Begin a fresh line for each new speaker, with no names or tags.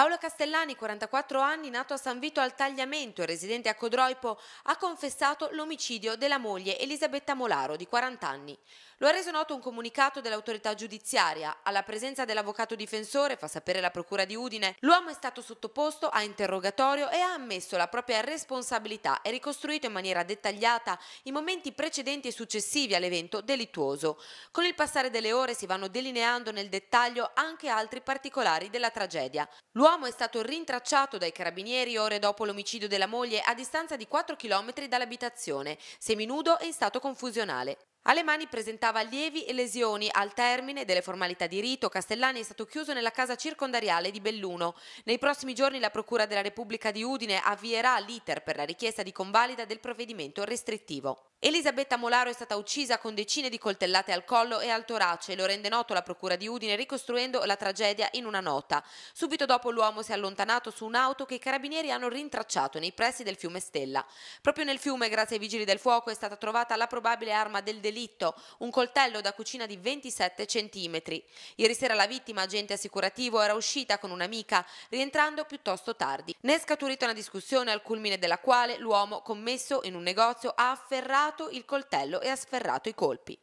Paolo Castellani, 44 anni, nato a San Vito al Tagliamento e residente a Codroipo, ha confessato l'omicidio della moglie Elisabetta Molaro, di 40 anni. Lo ha reso noto un comunicato dell'autorità giudiziaria. Alla presenza dell'avvocato difensore, fa sapere la procura di Udine, l'uomo è stato sottoposto a interrogatorio e ha ammesso la propria responsabilità e ricostruito in maniera dettagliata i momenti precedenti e successivi all'evento delittuoso. Con il passare delle ore si vanno delineando nel dettaglio anche altri particolari della tragedia. L'uomo L'uomo è stato rintracciato dai carabinieri ore dopo l'omicidio della moglie a distanza di 4 km dall'abitazione, seminudo e in stato confusionale. Alle mani presentava lievi lesioni al termine delle formalità di rito. Castellani è stato chiuso nella casa circondariale di Belluno. Nei prossimi giorni la Procura della Repubblica di Udine avvierà l'iter per la richiesta di convalida del provvedimento restrittivo. Elisabetta Molaro è stata uccisa con decine di coltellate al collo e al torace, lo rende noto la Procura di Udine ricostruendo la tragedia in una nota. Subito dopo l'uomo si è allontanato su un'auto che i carabinieri hanno rintracciato nei pressi del fiume Stella. Proprio nel fiume, grazie ai vigili del fuoco, è stata trovata la probabile arma del delitto delitto, un coltello da cucina di 27 cm. Ieri sera la vittima, agente assicurativo, era uscita con un'amica, rientrando piuttosto tardi. Ne è scaturita una discussione al culmine della quale l'uomo commesso in un negozio ha afferrato il coltello e ha sferrato i colpi.